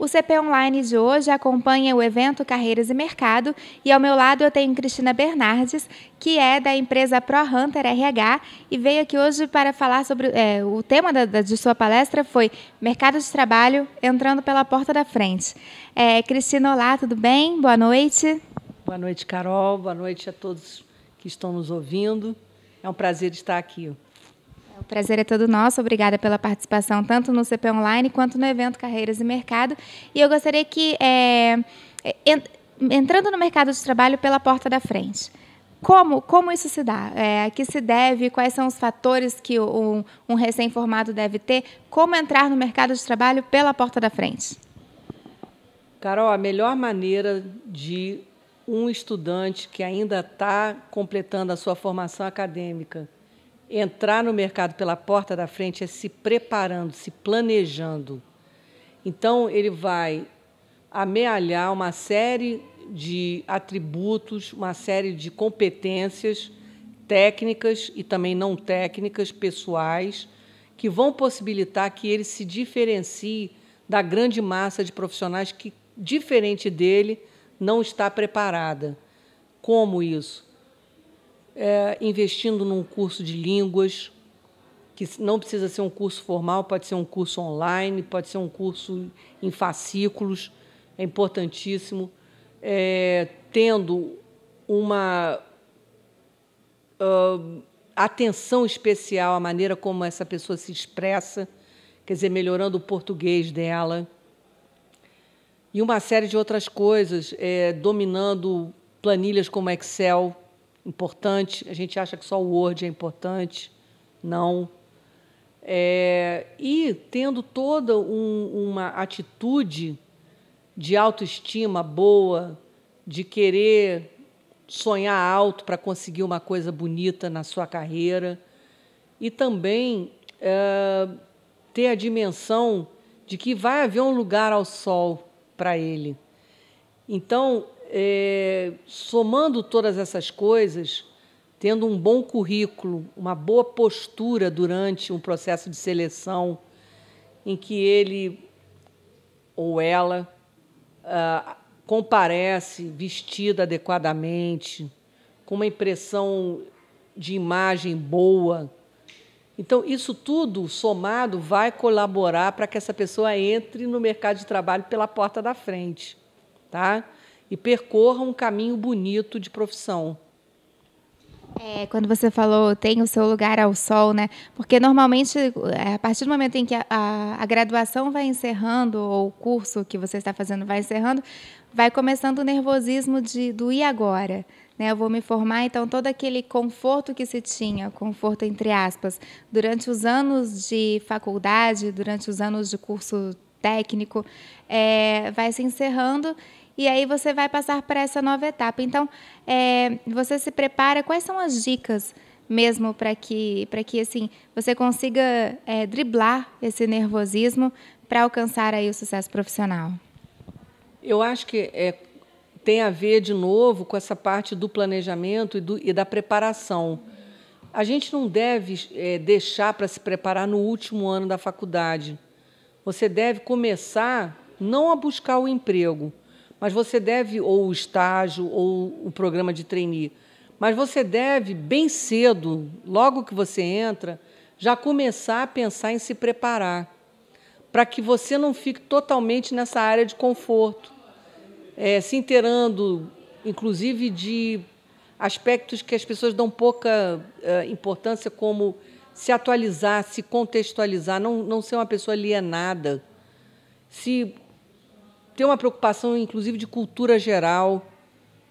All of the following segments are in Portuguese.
O CP Online de hoje acompanha o evento Carreiras e Mercado e ao meu lado eu tenho Cristina Bernardes, que é da empresa ProHunter RH e veio aqui hoje para falar sobre é, o tema da, da, de sua palestra foi Mercado de Trabalho entrando pela porta da frente. É, Cristina, olá, tudo bem? Boa noite. Boa noite, Carol. Boa noite a todos que estão nos ouvindo. É um prazer estar aqui o prazer é todo nosso. Obrigada pela participação, tanto no CP Online quanto no evento Carreiras e Mercado. E eu gostaria que, é, é entrando no mercado de trabalho pela porta da frente, como, como isso se dá? É, a que se deve? Quais são os fatores que um, um recém-formado deve ter? Como entrar no mercado de trabalho pela porta da frente? Carol, a melhor maneira de um estudante que ainda está completando a sua formação acadêmica entrar no mercado pela porta da frente é se preparando, se planejando. Então, ele vai amealhar uma série de atributos, uma série de competências técnicas e também não técnicas, pessoais, que vão possibilitar que ele se diferencie da grande massa de profissionais que, diferente dele, não está preparada. Como isso? é, investindo num curso de línguas, que não precisa ser um curso formal, pode ser um curso online, pode ser um curso em fascículos, é importantíssimo. É, tendo uma uh, atenção especial à maneira como essa pessoa se expressa, quer dizer, melhorando o português dela. E uma série de outras coisas, é, dominando planilhas como Excel, importante. A gente acha que só o Word é importante. Não. É, e tendo toda um, uma atitude de autoestima boa, de querer sonhar alto para conseguir uma coisa bonita na sua carreira e também é, ter a dimensão de que vai haver um lugar ao sol para ele. Então, é, somando todas essas coisas, tendo um bom currículo, uma boa postura durante um processo de seleção, em que ele ou ela ah, comparece vestida adequadamente, com uma impressão de imagem boa. Então, isso tudo somado vai colaborar para que essa pessoa entre no mercado de trabalho pela porta da frente. Tá? e percorra um caminho bonito de profissão. É, quando você falou tem o seu lugar ao sol, né? Porque normalmente, é, a partir do momento em que a, a, a graduação vai encerrando, ou o curso que você está fazendo vai encerrando, vai começando o nervosismo de, do e agora? Né? Eu vou me formar, então todo aquele conforto que se tinha, conforto entre aspas, durante os anos de faculdade, durante os anos de curso técnico, é, vai se encerrando e aí você vai passar para essa nova etapa. Então, é, você se prepara. Quais são as dicas mesmo para que, para que assim, você consiga é, driblar esse nervosismo para alcançar aí o sucesso profissional? Eu acho que é, tem a ver, de novo, com essa parte do planejamento e, do, e da preparação. A gente não deve é, deixar para se preparar no último ano da faculdade. Você deve começar não a buscar o emprego, mas você deve, ou o estágio, ou o programa de trainee, mas você deve, bem cedo, logo que você entra, já começar a pensar em se preparar, para que você não fique totalmente nessa área de conforto, é, se inteirando, inclusive, de aspectos que as pessoas dão pouca é, importância, como se atualizar, se contextualizar, não, não ser uma pessoa alienada, se tem uma preocupação, inclusive, de cultura geral.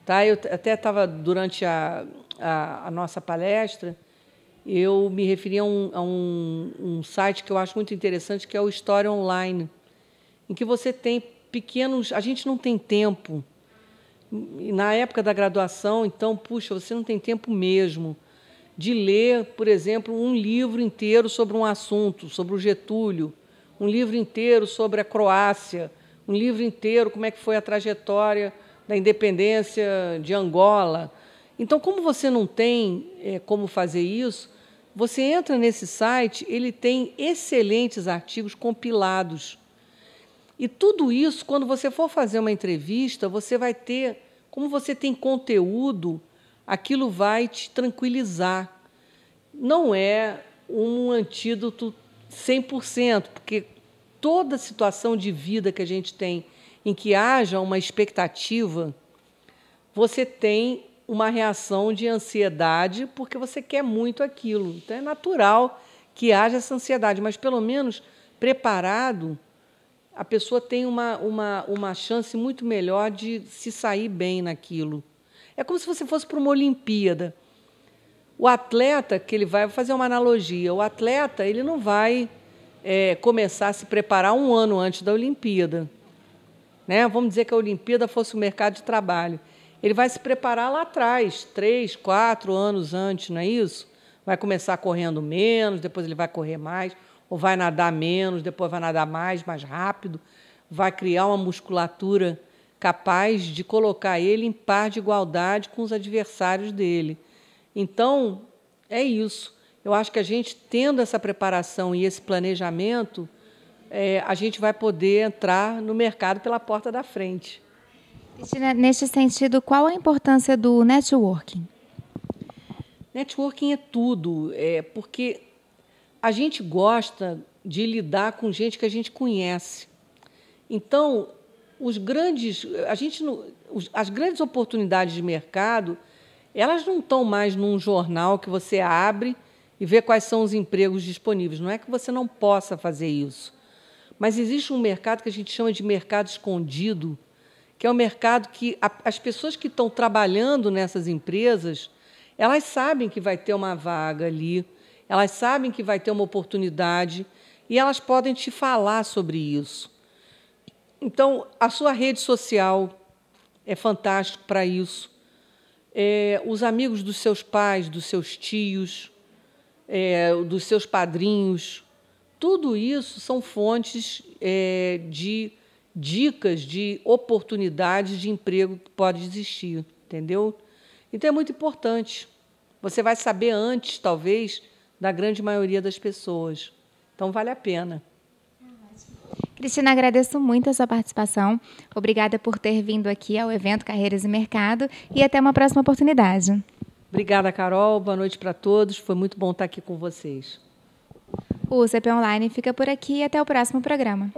Tá? Eu até estava, durante a, a, a, nossa palestra, eu me referi a, um, a um, um site que eu acho muito interessante, que é o História Online, em que você tem pequenos. A gente não tem tempo. Na época da graduação, então, puxa, você não tem tempo mesmo de ler, por exemplo, um livro inteiro sobre um assunto, sobre o Getúlio, um livro inteiro sobre a Croácia, um livro inteiro, como é que foi a trajetória da independência de Angola. Então, como você não tem é, como fazer isso, você entra nesse site, ele tem excelentes artigos compilados. E tudo isso, quando você for fazer uma entrevista, você vai ter, como você tem conteúdo, aquilo vai te tranquilizar. Não é um antídoto 100%, porque toda situação de vida que a gente tem em que haja uma expectativa, você tem uma reação de ansiedade porque você quer muito aquilo. Então é natural que haja essa ansiedade, mas pelo menos preparado, a pessoa tem uma, uma, uma chance muito melhor de se sair bem naquilo. É como se você fosse para uma Olimpíada. O atleta que ele vai, vou fazer uma analogia, o atleta ele não vai é, começar a se preparar um ano antes da Olimpíada. Né? Vamos dizer que a Olimpíada fosse o mercado de trabalho. Ele vai se preparar lá atrás, três, quatro anos antes, não é isso? Vai começar correndo menos, depois ele vai correr mais, ou vai nadar menos, depois vai nadar mais, mais rápido. Vai criar uma musculatura capaz de colocar ele em par de igualdade com os adversários dele. Então, é isso eu acho que a gente, tendo essa preparação e esse planejamento, é, a gente vai poder entrar no mercado pela porta da frente. Cristina, neste sentido, qual a importância do networking? Networking é tudo, é, porque a gente gosta de lidar com gente que a gente conhece. Então, os grandes, a gente, as grandes oportunidades de mercado, elas não estão mais num jornal que você abre e ver quais são os empregos disponíveis. Não é que você não possa fazer isso, mas existe um mercado que a gente chama de mercado escondido, que é um mercado que a, as pessoas que estão trabalhando nessas empresas, elas sabem que vai ter uma vaga ali, elas sabem que vai ter uma oportunidade e elas podem te falar sobre isso. Então, a sua rede social é fantástico para isso. É, os amigos dos seus pais, dos seus tios, é, dos seus padrinhos. Tudo isso são fontes é, de dicas, de oportunidades de emprego que pode existir, entendeu? Então é muito importante. Você vai saber antes, talvez, da grande maioria das pessoas. Então vale a pena. Cristina, agradeço muito a sua participação. Obrigada por ter vindo aqui ao evento Carreiras e Mercado e até uma próxima oportunidade. Obrigada, Carol. Boa noite para todos. Foi muito bom estar aqui com vocês. O CP Online fica por aqui e até o próximo programa.